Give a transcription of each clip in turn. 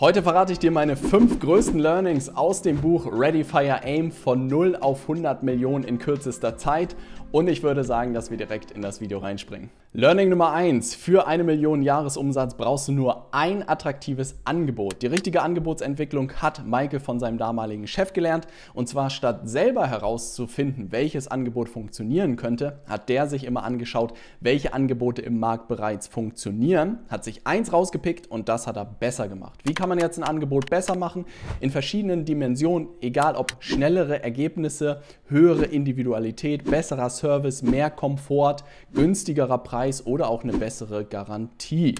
Heute verrate ich dir meine fünf größten Learnings aus dem Buch Ready Fire Aim von 0 auf 100 Millionen in kürzester Zeit und ich würde sagen, dass wir direkt in das Video reinspringen. Learning Nummer 1. Für eine Million Jahresumsatz brauchst du nur ein attraktives Angebot. Die richtige Angebotsentwicklung hat Michael von seinem damaligen Chef gelernt und zwar statt selber herauszufinden, welches Angebot funktionieren könnte, hat der sich immer angeschaut, welche Angebote im Markt bereits funktionieren, hat sich eins rausgepickt und das hat er besser gemacht. Wie kann kann man jetzt ein Angebot besser machen? In verschiedenen Dimensionen, egal ob schnellere Ergebnisse, höhere Individualität, besserer Service, mehr Komfort, günstigerer Preis oder auch eine bessere Garantie.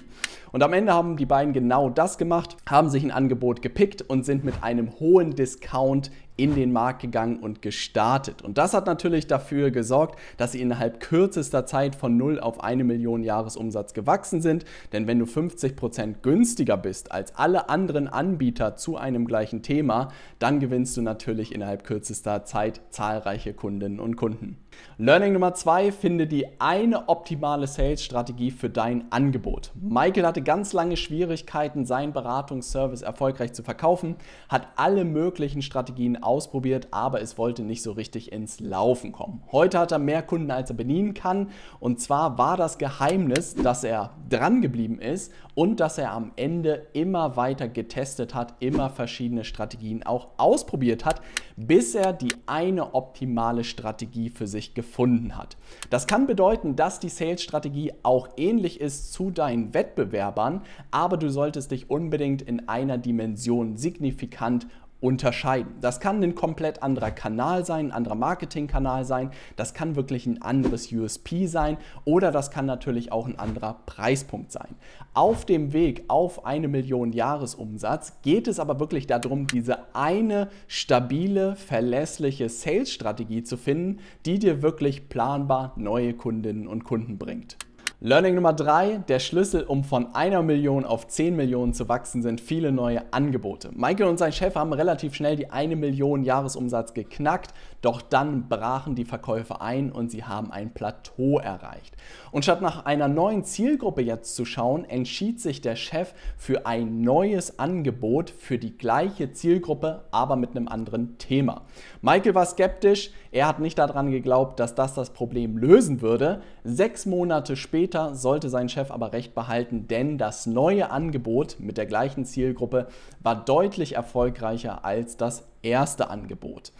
Und am Ende haben die beiden genau das gemacht, haben sich ein Angebot gepickt und sind mit einem hohen Discount in den Markt gegangen und gestartet. Und das hat natürlich dafür gesorgt, dass sie innerhalb kürzester Zeit von 0 auf 1 Million Jahresumsatz gewachsen sind. Denn wenn du 50% Prozent günstiger bist als alle anderen Anbieter zu einem gleichen Thema, dann gewinnst du natürlich innerhalb kürzester Zeit zahlreiche Kundinnen und Kunden. Learning Nummer zwei, finde die eine optimale Sales-Strategie für dein Angebot. Michael hatte ganz lange Schwierigkeiten, seinen Beratungsservice erfolgreich zu verkaufen, hat alle möglichen Strategien ausprobiert, aber es wollte nicht so richtig ins Laufen kommen. Heute hat er mehr Kunden, als er bedienen kann. Und zwar war das Geheimnis, dass er dran geblieben ist und dass er am Ende immer weiter getestet hat, immer verschiedene Strategien auch ausprobiert hat, bis er die eine optimale Strategie für sich gefunden hat. Das kann bedeuten, dass die Sales-Strategie auch ähnlich ist zu deinen Wettbewerbern, aber du solltest dich unbedingt in einer Dimension signifikant unterscheiden. Das kann ein komplett anderer Kanal sein, ein anderer Marketingkanal sein, das kann wirklich ein anderes USP sein oder das kann natürlich auch ein anderer Preispunkt sein. Auf dem Weg auf eine Million Jahresumsatz geht es aber wirklich darum, diese eine stabile, verlässliche Sales-Strategie zu finden, die dir wirklich planbar neue Kundinnen und Kunden bringt. Learning Nummer 3, der Schlüssel, um von einer Million auf 10 Millionen zu wachsen, sind viele neue Angebote. Michael und sein Chef haben relativ schnell die eine Million Jahresumsatz geknackt, doch dann brachen die Verkäufe ein und sie haben ein Plateau erreicht. Und statt nach einer neuen Zielgruppe jetzt zu schauen, entschied sich der Chef für ein neues Angebot für die gleiche Zielgruppe, aber mit einem anderen Thema. Michael war skeptisch, er hat nicht daran geglaubt, dass das das Problem lösen würde. Sechs Monate später Später sollte sein Chef aber recht behalten, denn das neue Angebot mit der gleichen Zielgruppe war deutlich erfolgreicher als das erste Angebot.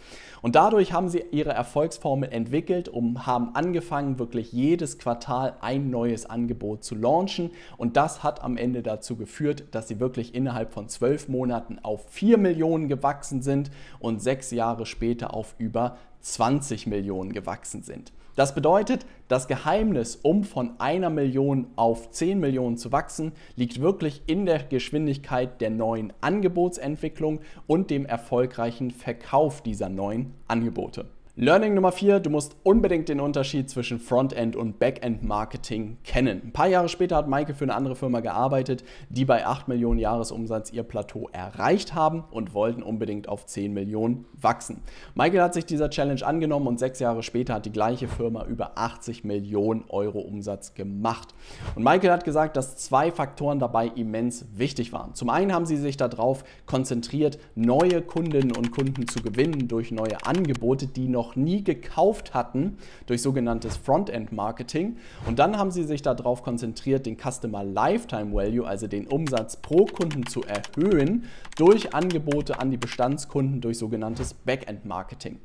Und dadurch haben sie ihre Erfolgsformel entwickelt und haben angefangen, wirklich jedes Quartal ein neues Angebot zu launchen. Und das hat am Ende dazu geführt, dass sie wirklich innerhalb von zwölf Monaten auf 4 Millionen gewachsen sind und sechs Jahre später auf über 20 Millionen gewachsen sind. Das bedeutet, das Geheimnis, um von einer Million auf 10 Millionen zu wachsen, liegt wirklich in der Geschwindigkeit der neuen Angebotsentwicklung und dem erfolgreichen erfolgreichen Verkauf dieser neuen Angebote. Learning Nummer 4, du musst unbedingt den Unterschied zwischen Frontend und Backend Marketing kennen. Ein paar Jahre später hat Maike für eine andere Firma gearbeitet, die bei 8 Millionen Jahresumsatz ihr Plateau erreicht haben und wollten unbedingt auf 10 Millionen wachsen. Michael hat sich dieser Challenge angenommen und sechs Jahre später hat die gleiche Firma über 80 Millionen Euro Umsatz gemacht. Und Michael hat gesagt, dass zwei Faktoren dabei immens wichtig waren. Zum einen haben sie sich darauf konzentriert, neue Kundinnen und Kunden zu gewinnen durch neue Angebote, die noch noch nie gekauft hatten durch sogenanntes Frontend-Marketing. Und dann haben sie sich darauf konzentriert, den Customer Lifetime Value, also den Umsatz pro Kunden zu erhöhen durch Angebote an die Bestandskunden durch sogenanntes Backend-Marketing.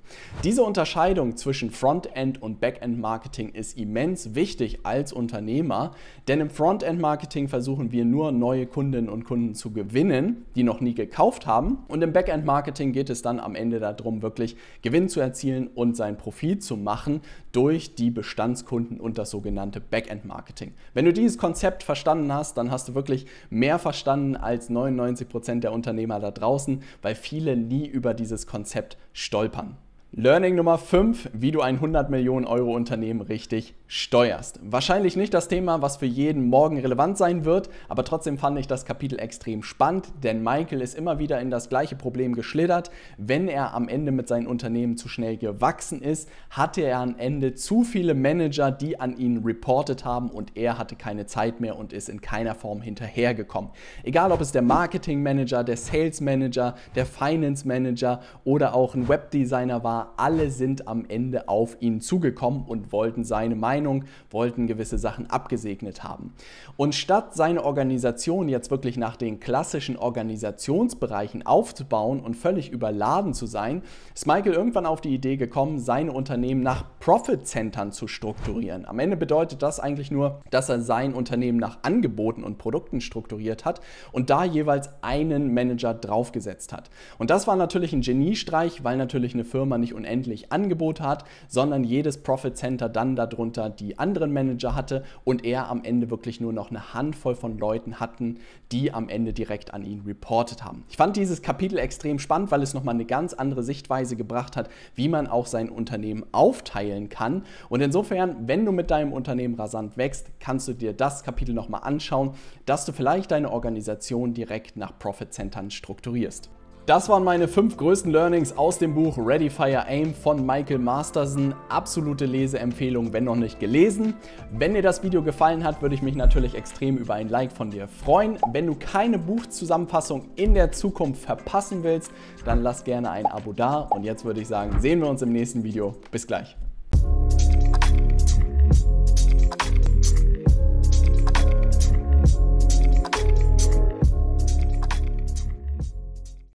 Diese Unterscheidung zwischen Frontend und Backend-Marketing ist immens wichtig als Unternehmer, denn im Frontend-Marketing versuchen wir nur neue Kundinnen und Kunden zu gewinnen, die noch nie gekauft haben. Und im Backend-Marketing geht es dann am Ende darum, wirklich Gewinn zu erzielen und seinen Profit zu machen durch die Bestandskunden und das sogenannte Backend-Marketing. Wenn du dieses Konzept verstanden hast, dann hast du wirklich mehr verstanden als 99% Prozent der Unternehmer da draußen, weil viele nie über dieses Konzept stolpern. Learning Nummer 5, wie du ein 100 Millionen Euro Unternehmen richtig steuerst. Wahrscheinlich nicht das Thema, was für jeden morgen relevant sein wird, aber trotzdem fand ich das Kapitel extrem spannend, denn Michael ist immer wieder in das gleiche Problem geschlittert. Wenn er am Ende mit seinem Unternehmen zu schnell gewachsen ist, hatte er am Ende zu viele Manager, die an ihn reportet haben und er hatte keine Zeit mehr und ist in keiner Form hinterhergekommen. Egal ob es der Marketing Manager, der Sales Manager, der Finance Manager oder auch ein Webdesigner war, alle sind am Ende auf ihn zugekommen und wollten seine Meinung Meinung, wollten gewisse Sachen abgesegnet haben. Und statt seine Organisation jetzt wirklich nach den klassischen Organisationsbereichen aufzubauen und völlig überladen zu sein, ist Michael irgendwann auf die Idee gekommen, seine Unternehmen nach Profit-Centern zu strukturieren. Am Ende bedeutet das eigentlich nur, dass er sein Unternehmen nach Angeboten und Produkten strukturiert hat und da jeweils einen Manager draufgesetzt hat. Und das war natürlich ein Geniestreich, weil natürlich eine Firma nicht unendlich Angebote hat, sondern jedes Profit-Center dann darunter Manager die anderen Manager hatte und er am Ende wirklich nur noch eine Handvoll von Leuten hatten, die am Ende direkt an ihn reportet haben. Ich fand dieses Kapitel extrem spannend, weil es nochmal eine ganz andere Sichtweise gebracht hat, wie man auch sein Unternehmen aufteilen kann. Und insofern, wenn du mit deinem Unternehmen rasant wächst, kannst du dir das Kapitel nochmal anschauen, dass du vielleicht deine Organisation direkt nach Profit-Centern strukturierst. Das waren meine fünf größten Learnings aus dem Buch Ready Fire Aim von Michael Masterson. Absolute Leseempfehlung, wenn noch nicht gelesen. Wenn dir das Video gefallen hat, würde ich mich natürlich extrem über ein Like von dir freuen. Wenn du keine Buchzusammenfassung in der Zukunft verpassen willst, dann lass gerne ein Abo da. Und jetzt würde ich sagen, sehen wir uns im nächsten Video. Bis gleich.